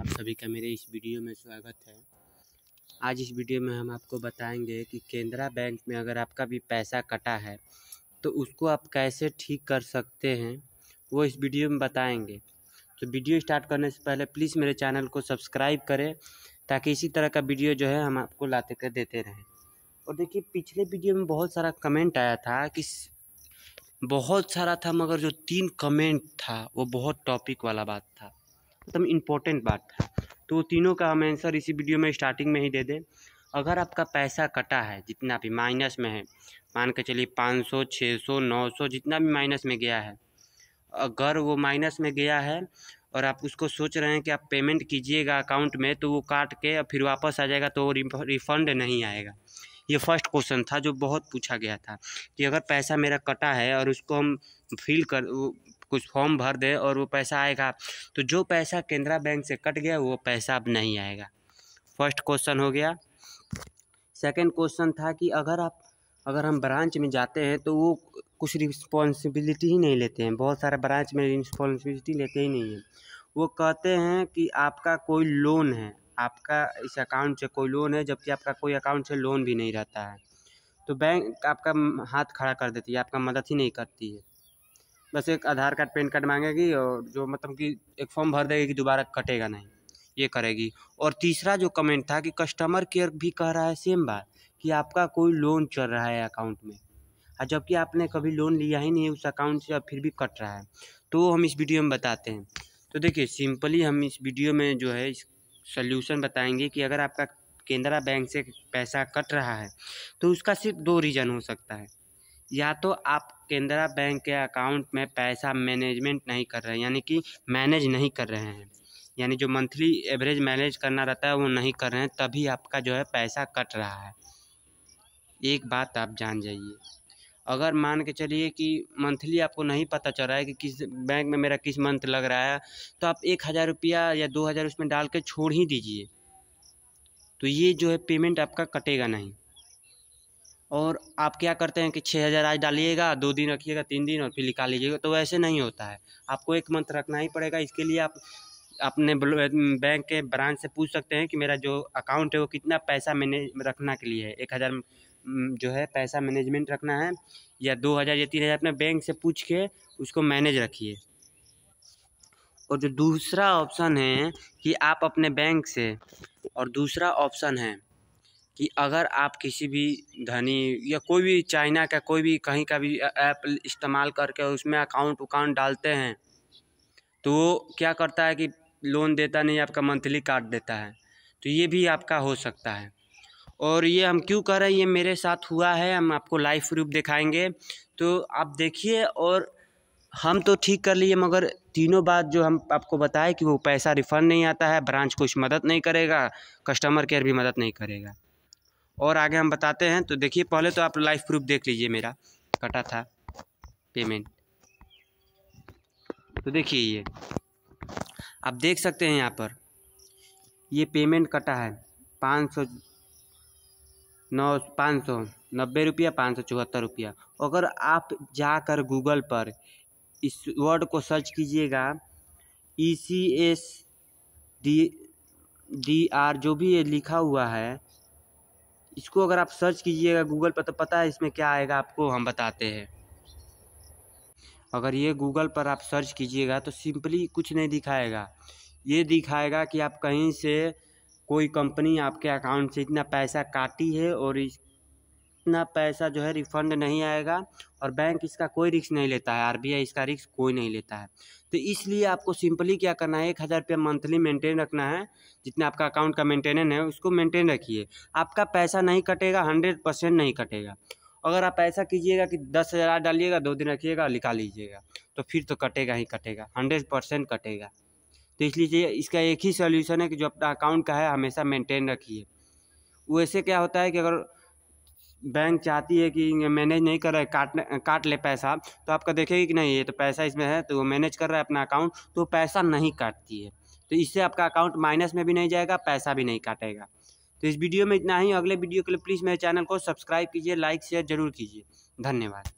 आप सभी का मेरे इस वीडियो में स्वागत है आज इस वीडियो में हम आपको बताएंगे कि केंद्रा बैंक में अगर आपका भी पैसा कटा है तो उसको आप कैसे ठीक कर सकते हैं वो इस वीडियो में बताएंगे तो वीडियो स्टार्ट करने से पहले प्लीज़ मेरे चैनल को सब्सक्राइब करें ताकि इसी तरह का वीडियो जो है हम आपको लाते कर देते रहें और देखिए पिछले वीडियो में बहुत सारा कमेंट आया था कि बहुत सारा था मगर जो तीन कमेंट था वो बहुत टॉपिक वाला बात था एकदम इम्पोर्टेंट बात था तो तीनों का हम आंसर इसी वीडियो में स्टार्टिंग में ही दे दें अगर आपका पैसा कटा है जितना भी माइनस में है मान के चलिए पाँच सौ छः सौ नौ सौ जितना भी माइनस में गया है अगर वो माइनस में गया है और आप उसको सोच रहे हैं कि आप पेमेंट कीजिएगा अकाउंट में तो वो काट के फिर वापस आ जाएगा तो वो रिफंड नहीं आएगा ये फर्स्ट क्वेश्चन था जो बहुत पूछा गया था कि अगर पैसा मेरा कटा है और उसको हम फिल कर कुछ फॉर्म भर दे और वो पैसा आएगा तो जो पैसा केनरा बैंक से कट गया वो पैसा अब नहीं आएगा फर्स्ट क्वेश्चन हो गया सेकंड क्वेश्चन था कि अगर आप अगर हम ब्रांच में जाते हैं तो वो कुछ रिस्पॉन्सिबिलिटी ही नहीं लेते हैं बहुत सारे ब्रांच में रिस्पॉन्सिबिलिटी लेते ही नहीं हैं वो कहते हैं कि आपका कोई लोन है आपका इस अकाउंट से कोई लोन है जबकि आपका कोई अकाउंट से लोन भी नहीं रहता है तो बैंक आपका हाथ खड़ा कर देती है आपका मदद ही नहीं करती है बस एक आधार कार्ड पैन कार्ड मांगेगी और जो मतलब कि एक फॉर्म भर देगी कि दोबारा कटेगा नहीं ये करेगी और तीसरा जो कमेंट था कि कस्टमर केयर भी कह रहा है सेम बात कि आपका कोई लोन चल रहा है अकाउंट में और जबकि आपने कभी लोन लिया ही नहीं है उस अकाउंट से अब फिर भी कट रहा है तो हम इस वीडियो में बताते हैं तो देखिए सिंपली हम इस वीडियो में जो है सल्यूशन बताएंगे कि अगर आपका केनरा बैंक से पैसा कट रहा है तो उसका सिर्फ दो रीज़न हो सकता है या तो आप केनरा बैंक के अकाउंट में पैसा मैनेजमेंट नहीं कर रहे हैं यानी कि मैनेज नहीं कर रहे हैं यानी जो मंथली एवरेज मैनेज करना रहता है वो नहीं कर रहे हैं तभी आपका जो है पैसा कट रहा है एक बात आप जान जाइए अगर मान के चलिए कि मंथली आपको नहीं पता चल रहा है कि किस बैंक में मेरा किस मंथ लग रहा है तो आप एक हज़ार रुपया या दो हज़ार उसमें डाल के छोड़ ही दीजिए तो ये जो है पेमेंट आपका कटेगा नहीं और आप क्या करते हैं कि छः हज़ार आज डालिएगा दो दिन रखिएगा तीन दिन और फिर निकाल लीजिएगा तो वैसे नहीं होता है आपको एक मंथ रखना ही पड़ेगा इसके लिए आप अपने बैंक के ब्रांच से पूछ सकते हैं कि मेरा जो अकाउंट है वो कितना पैसा मैंने रखना के लिए है एक हज़ार जो है पैसा मैनेजमेंट रखना है या दो हज़ार या तीन हज़ार अपने बैंक से पूछ के उसको मैनेज रखिए और जो दूसरा ऑप्शन है कि आप अपने बैंक से और दूसरा ऑप्शन है कि अगर आप किसी भी धनी या कोई भी चाइना का कोई भी कहीं का भी ऐप इस्तेमाल करके उसमें अकाउंट उकाउंट डालते हैं तो वो क्या करता है कि लोन देता नहीं आपका मंथली काट देता है तो ये भी आपका हो सकता है और ये हम क्यों कर रहे हैं ये मेरे साथ हुआ है हम आपको लाइव प्रूफ दिखाएंगे तो आप देखिए और हम तो ठीक कर लिए मगर तीनों बात जो हम आपको बताए कि वो पैसा रिफ़ंड नहीं आता है ब्रांच कुछ मदद नहीं करेगा कस्टमर केयर भी मदद नहीं करेगा और आगे हम बताते हैं तो देखिए पहले तो आप लाइफ प्रूफ देख लीजिए मेरा कटा था पेमेंट तो देखिए ये आप देख सकते हैं यहाँ पर ये पेमेंट कटा है पाँच सौ नौ पाँच सौ नब्बे रुपया पाँच सौ चौहत्तर रुपया अगर आप जाकर गूगल पर इस वर्ड को सर्च कीजिएगा E C S D D R जो भी ये लिखा हुआ है इसको अगर आप सर्च कीजिएगा गूगल पर तो पता है इसमें क्या आएगा आपको हम बताते हैं अगर ये गूगल पर आप सर्च कीजिएगा तो सिंपली कुछ नहीं दिखाएगा ये दिखाएगा कि आप कहीं से कोई कंपनी आपके अकाउंट से इतना पैसा काटी है और इस इतना पैसा जो है रिफंड नहीं आएगा और बैंक इसका कोई रिस्क नहीं लेता है आरबीआई इसका रिस्क कोई नहीं लेता है तो इसलिए आपको सिंपली क्या करना है एक हज़ार रुपया मंथली मेंटेन रखना है जितना आपका अकाउंट का मेंटेनेंस है उसको मेंटेन रखिए आपका पैसा नहीं कटेगा हंड्रेड परसेंट नहीं कटेगा अगर आप ऐसा कीजिएगा कि दस हज़ार डालिएगा दो दिन रखिएगा निकाल लीजिएगा तो फिर तो कटेगा ही कटेगा हंड्रेड परसेंट कटेगा तो इसलिए इसका एक ही सोल्यूशन है कि जो अपना अकाउंट का है हमेशा मेंटेन रखिए वैसे क्या होता है कि अगर बैंक चाहती है कि मैनेज नहीं कर रहा है काट काट ले पैसा तो आपका देखेगी कि नहीं ये तो पैसा इसमें है तो वो मैनेज कर रहा है अपना अकाउंट तो पैसा नहीं काटती है तो इससे आपका अकाउंट माइनस में भी नहीं जाएगा पैसा भी नहीं काटेगा तो इस वीडियो में इतना ही अगले वीडियो के लिए प्लीज़ मेरे चैनल को सब्सक्राइब कीजिए लाइक शेयर जरूर कीजिए धन्यवाद